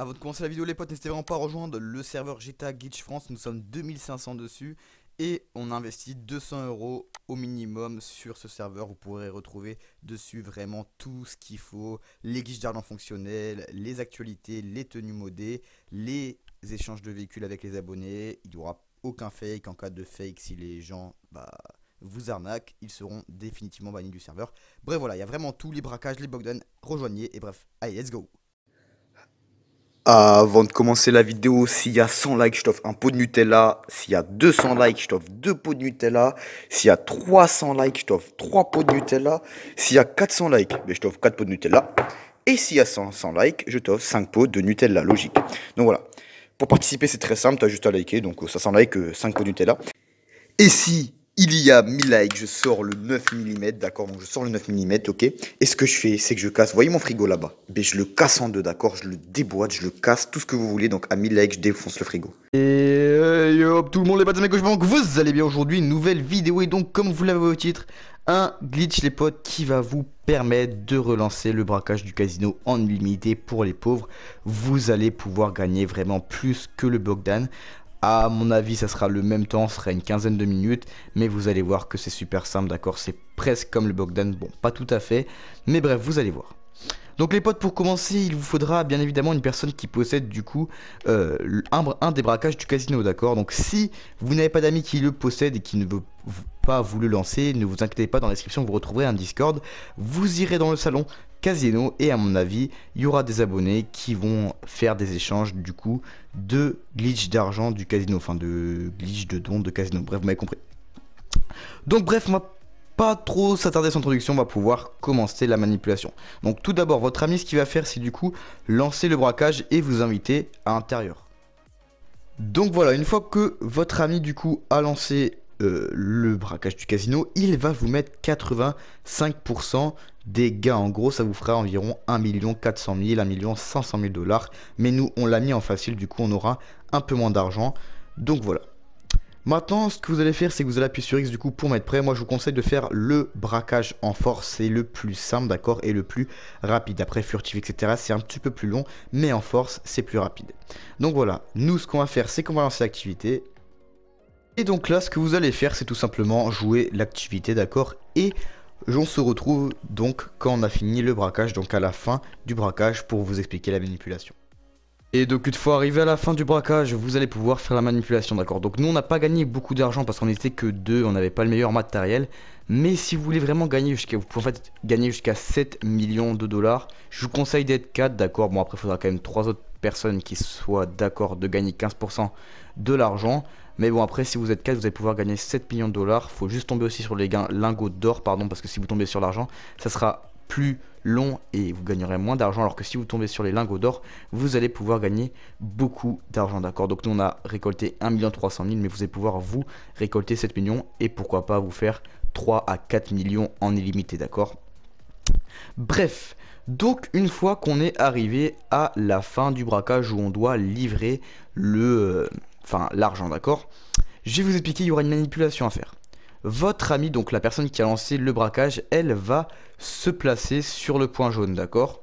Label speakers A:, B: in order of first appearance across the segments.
A: Avant de commencer la vidéo les potes, n'hésitez vraiment pas à rejoindre le serveur GTA Glitch France, nous sommes 2500 dessus et on investit 200 euros au minimum sur ce serveur. Vous pourrez retrouver dessus vraiment tout ce qu'il faut, les guiches d'argent fonctionnels, les actualités, les tenues modées, les échanges de véhicules avec les abonnés. Il n'y aura aucun fake. En cas de fake, si les gens bah, vous arnaquent, ils seront définitivement bannis du serveur. Bref, voilà, il y a vraiment tout, les braquages, les bogdan, rejoignez et bref, allez, let's go avant de commencer la vidéo, s'il y a 100 likes, je t'offre un pot de Nutella. S'il y a 200 likes, je t'offre 2 pots de Nutella. S'il y a 300 likes, je t'offre 3 pots de Nutella. S'il y a 400 likes, ben, je t'offre 4 pots de Nutella. Et s'il y a 100, likes, je t'offre 5 pots de Nutella, logique. Donc voilà. Pour participer, c'est très simple, tu as juste à liker, donc euh, ça likes, 5 euh, pots de Nutella. Et si il y a 1000 likes, je sors le 9 mm, d'accord Donc je sors le 9 mm, ok Et ce que je fais, c'est que je casse, voyez mon frigo là-bas ben, Je le casse en deux, d'accord Je le déboîte, je le casse, tout ce que vous voulez. Donc à 1000 likes, je défonce le frigo. Et hop, euh, tout le monde, les potes, que je que vous allez bien aujourd'hui. nouvelle vidéo et donc comme vous l'avez au titre, un glitch les potes qui va vous permettre de relancer le braquage du casino en illimité pour les pauvres. Vous allez pouvoir gagner vraiment plus que le Bogdan à mon avis, ça sera le même temps, ce sera une quinzaine de minutes, mais vous allez voir que c'est super simple, d'accord C'est presque comme le Bogdan, bon, pas tout à fait, mais bref, vous allez voir. Donc les potes, pour commencer, il vous faudra bien évidemment une personne qui possède du coup euh, un, des braquages du casino, d'accord Donc si vous n'avez pas d'amis qui le possède et qui ne veut pas vous le lancer, ne vous inquiétez pas, dans la description vous retrouverez un Discord. Vous irez dans le salon, casino et à mon avis il y aura des abonnés qui vont faire des échanges du coup de glitch d'argent du casino, enfin de glitch de dons de casino, bref vous m'avez compris. Donc bref, on va pas trop s'attarder sur introduction, on va pouvoir commencer la manipulation. Donc tout d'abord, votre ami ce qu'il va faire c'est du coup lancer le braquage et vous inviter à l'intérieur. Donc voilà, une fois que votre ami du coup a lancé euh, le braquage du casino, il va vous mettre 85% des gains. En gros, ça vous fera environ 1 400 000, 1 500 000 dollars. Mais nous, on l'a mis en facile, du coup, on aura un peu moins d'argent. Donc voilà. Maintenant, ce que vous allez faire, c'est que vous allez appuyer sur X du coup pour mettre prêt. Moi, je vous conseille de faire le braquage en force. C'est le plus simple, d'accord, et le plus rapide. Après, furtif, etc., c'est un petit peu plus long, mais en force, c'est plus rapide. Donc voilà, nous, ce qu'on va faire, c'est qu'on va lancer l'activité. Et donc là, ce que vous allez faire, c'est tout simplement jouer l'activité, d'accord Et on se retrouve donc quand on a fini le braquage, donc à la fin du braquage pour vous expliquer la manipulation. Et donc une fois arrivé à la fin du braquage, vous allez pouvoir faire la manipulation, d'accord Donc nous, on n'a pas gagné beaucoup d'argent parce qu'on n'était que deux, on n'avait pas le meilleur matériel. Mais si vous voulez vraiment gagner jusqu'à vous pouvez gagner jusqu'à 7 millions de dollars, je vous conseille d'être 4, d'accord Bon après, il faudra quand même 3 autres personnes qui soient d'accord de gagner 15% de l'argent. Mais bon, après, si vous êtes 4, vous allez pouvoir gagner 7 millions de dollars. Faut juste tomber aussi sur les gains lingots d'or, pardon, parce que si vous tombez sur l'argent, ça sera plus long et vous gagnerez moins d'argent. Alors que si vous tombez sur les lingots d'or, vous allez pouvoir gagner beaucoup d'argent, d'accord Donc nous, on a récolté 1 300 000, mais vous allez pouvoir, vous, récolter 7 millions et pourquoi pas vous faire 3 à 4 millions en illimité, d'accord Bref, donc une fois qu'on est arrivé à la fin du braquage où on doit livrer le... Euh, enfin l'argent, d'accord Je vais vous expliquer, il y aura une manipulation à faire. Votre ami, donc la personne qui a lancé le braquage, elle va se placer sur le point jaune, d'accord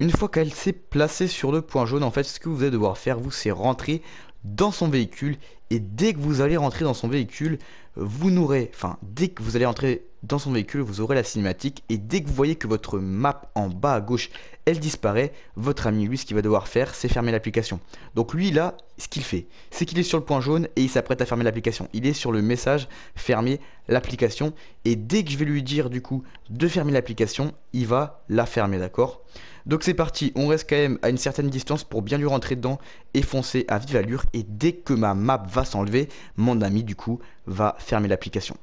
A: Une fois qu'elle s'est placée sur le point jaune, en fait, ce que vous allez devoir faire, vous, c'est rentrer dans son véhicule et dès que vous allez rentrer dans son véhicule, vous n'aurez, enfin dès que vous allez rentrer dans son véhicule, vous aurez la cinématique et dès que vous voyez que votre map en bas à gauche, elle disparaît, votre ami lui ce qu'il va devoir faire, c'est fermer l'application. Donc lui là, ce qu'il fait, c'est qu'il est sur le point jaune et il s'apprête à fermer l'application. Il est sur le message fermer l'application et dès que je vais lui dire du coup de fermer l'application, il va la fermer, d'accord donc c'est parti, on reste quand même à une certaine distance pour bien lui rentrer dedans et foncer à vive allure et dès que ma map va s'enlever. Mon ami, du coup, va fermer l'application.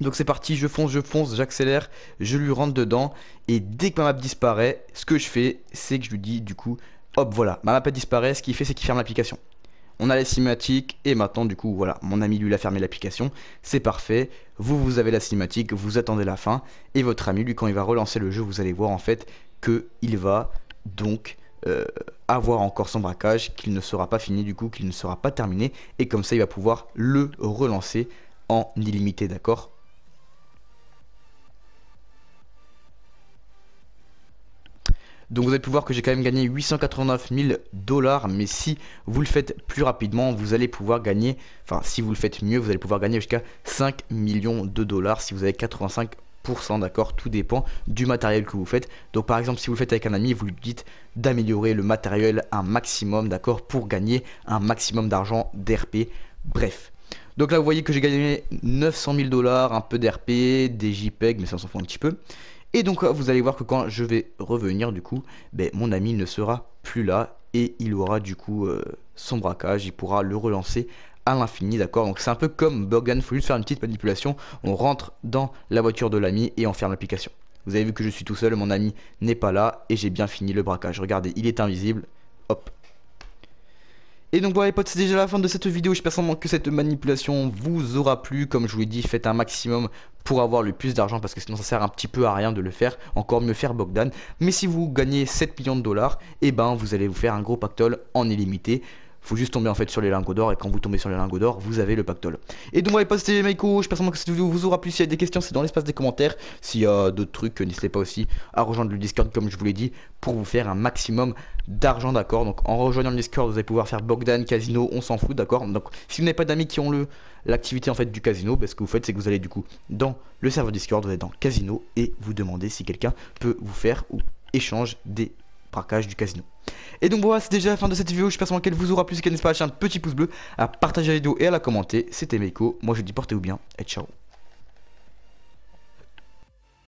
A: Donc c'est parti, je fonce, je fonce, j'accélère, je lui rentre dedans. Et dès que ma map disparaît, ce que je fais, c'est que je lui dis du coup, hop voilà, ma map disparaît, ce qu'il fait c'est qu'il ferme l'application. On a la cinématique et maintenant du coup voilà, mon ami lui l'a fermé l'application, c'est parfait, vous vous avez la cinématique, vous attendez la fin, et votre ami lui quand il va relancer le jeu, vous allez voir en fait que il va donc euh, avoir encore son braquage, qu'il ne sera pas fini du coup, qu'il ne sera pas terminé, et comme ça il va pouvoir le relancer en illimité, d'accord Donc vous allez pouvoir que j'ai quand même gagné 889 000 dollars, mais si vous le faites plus rapidement, vous allez pouvoir gagner, enfin si vous le faites mieux, vous allez pouvoir gagner jusqu'à 5 millions de dollars si vous avez 85 d'accord Tout dépend du matériel que vous faites. Donc par exemple, si vous le faites avec un ami, vous lui dites d'améliorer le matériel un maximum, d'accord Pour gagner un maximum d'argent d'RP, bref. Donc là, vous voyez que j'ai gagné 900 000 dollars, un peu d'RP, des JPEG, mais ça, s'en fout un petit peu. Et donc, euh, vous allez voir que quand je vais revenir, du coup, ben, mon ami ne sera plus là et il aura du coup euh, son braquage, il pourra le relancer à l'infini, d'accord Donc c'est un peu comme Bogdan il faut juste faire une petite manipulation. On rentre dans la voiture de l'ami et on ferme l'application. Vous avez vu que je suis tout seul, mon ami n'est pas là et j'ai bien fini le braquage. Regardez, il est invisible. Hop, et donc voilà les potes, c'est déjà la fin de cette vidéo, j'espère simplement que cette manipulation vous aura plu, comme je vous l'ai dit, faites un maximum pour avoir le plus d'argent, parce que sinon ça sert un petit peu à rien de le faire, encore mieux faire Bogdan, mais si vous gagnez 7 millions de dollars, et eh ben vous allez vous faire un gros pactole en illimité, faut juste tomber en fait sur les lingots d'or et quand vous tombez sur les lingots d'or vous avez le pactole et donc voilà pas c'était Maiko pense que cette vidéo vous aura plu s'il y a des questions c'est dans l'espace des commentaires s'il y a d'autres trucs n'hésitez pas aussi à rejoindre le discord comme je vous l'ai dit pour vous faire un maximum d'argent d'accord donc en rejoignant le discord vous allez pouvoir faire Bogdan casino on s'en fout d'accord donc si vous n'avez pas d'amis qui ont le l'activité en fait du casino parce ben, ce que vous faites c'est que vous allez du coup dans le serveur discord vous allez dans casino et vous demandez si quelqu'un peut vous faire ou échange des braquages du casino et donc voilà, c'est déjà la fin de cette vidéo. J'espère qu'elle vous aura plu. Si qu'elle n'est pas, lâcher un petit pouce bleu, à partager la vidéo et à la commenter. C'était Meiko. Moi je vous dis portez-vous bien et ciao.